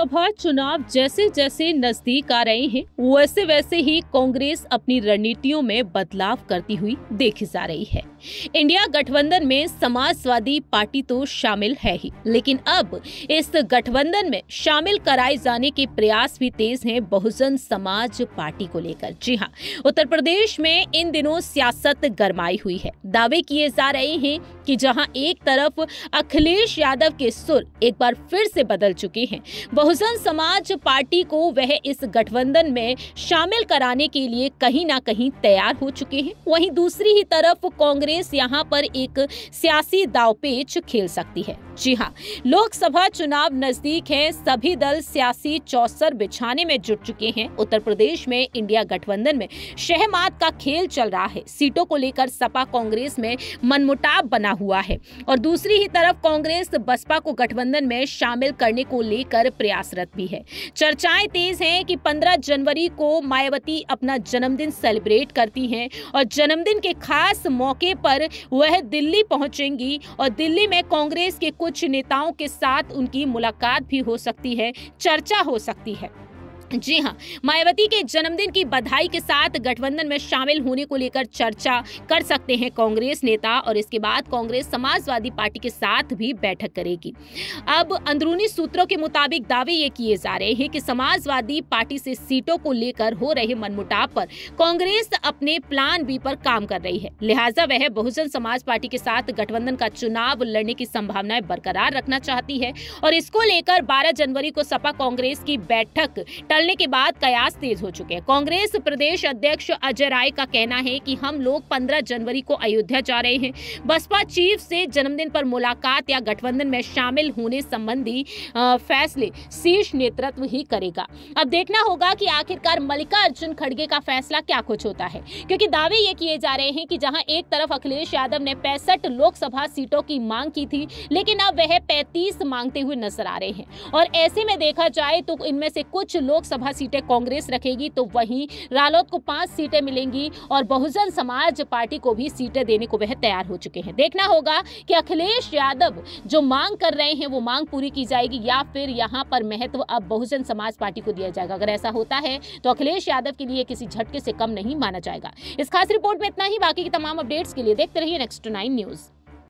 लोकसभा चुनाव जैसे जैसे नजदीक आ रहे हैं वैसे वैसे ही कांग्रेस अपनी रणनीतियों में बदलाव करती हुई देखी जा रही है इंडिया गठबंधन में समाजवादी पार्टी तो शामिल है ही लेकिन अब इस गठबंधन में शामिल कराए जाने के प्रयास भी तेज हैं बहुजन समाज पार्टी को लेकर जी हाँ उत्तर प्रदेश में इन दिनों सियासत गरमाई हुई है दावे किए जा रहे हैं कि जहां एक तरफ अखिलेश यादव के सुर एक बार फिर से बदल चुके हैं बहुजन समाज पार्टी को वह इस गठबंधन में शामिल कराने के लिए कहीं ना कहीं तैयार हो चुके हैं वहीं दूसरी ही तरफ कांग्रेस यहां पर एक सियासी दावपेच खेल सकती है जी हाँ लोकसभा चुनाव नजदीक है सभी दल सियासी चौसर बिछाने में जुट चुके हैं उत्तर प्रदेश में इंडिया गठबंधन में शहमात का खेल चल रहा है सीटों को लेकर सपा कांग्रेस में मनमुटाव बना हुआ है और दूसरी ही तरफ कांग्रेस बसपा को गठबंधन में शामिल करने को लेकर प्रयास प्रयासरत भी है चर्चाएं तेज हैं कि 15 जनवरी को मायावती अपना जन्मदिन सेलिब्रेट करती हैं और जन्मदिन के खास मौके पर वह दिल्ली पहुंचेंगी और दिल्ली में कांग्रेस के कुछ नेताओं के साथ उनकी मुलाकात भी हो सकती है चर्चा हो सकती है जी हाँ मायावती के जन्मदिन की बधाई के साथ गठबंधन में शामिल होने को लेकर चर्चा कर सकते हैं कांग्रेस नेता और इसके बाद कांग्रेस समाजवादी पार्टी के साथ भी बैठक करेगी अब अंदरूनी सूत्रों के मुताबिक दावे ये किए जा रहे हैं कि समाजवादी पार्टी से सीटों को लेकर हो रहे मनमुटाव पर कांग्रेस अपने प्लान बी पर काम कर रही है लिहाजा वह बहुजन समाज पार्टी के साथ गठबंधन का चुनाव लड़ने की संभावनाएं बरकरार रखना चाहती है और इसको लेकर बारह जनवरी को सपा कांग्रेस की बैठक निकलने के बाद कयास तेज हो चुके हैं कांग्रेस प्रदेश अध्यक्ष अजय राय का कहना है कि हम लोग 15 जनवरी को अयोध्या जा रहे हैं बसपा चीफ से जन्मदिन पर मुलाकात या गठबंधन में शामिल होने संबंधी फैसले शीर्ष नेतृत्व ही करेगा अब देखना होगा कि आखिरकार मल्लिका अर्जुन खड़गे का फैसला क्या कुछ होता है क्योंकि दावे ये किए जा रहे हैं कि जहाँ एक तरफ अखिलेश यादव ने पैंसठ लोकसभा सीटों की मांग की थी लेकिन अब वह पैंतीस मांगते हुए नजर आ रहे हैं और ऐसे में देखा जाए तो इनमें से कुछ लोग लोकसभा सीटें कांग्रेस रखेगी तो वहीं रालोद को पांच सीटें मिलेंगी और बहुजन समाज पार्टी को भी सीटें देने को वह तैयार हो चुके हैं देखना होगा कि अखिलेश यादव जो मांग कर रहे हैं वो मांग पूरी की जाएगी या फिर यहाँ पर महत्व अब बहुजन समाज पार्टी को दिया जाएगा अगर ऐसा होता है तो अखिलेश यादव के लिए किसी झटके से कम नहीं माना जाएगा इस खास रिपोर्ट में इतना ही बाकी की तमाम अपडेट्स के लिए देखते रहिए नेक्स्ट नाइन न्यूज़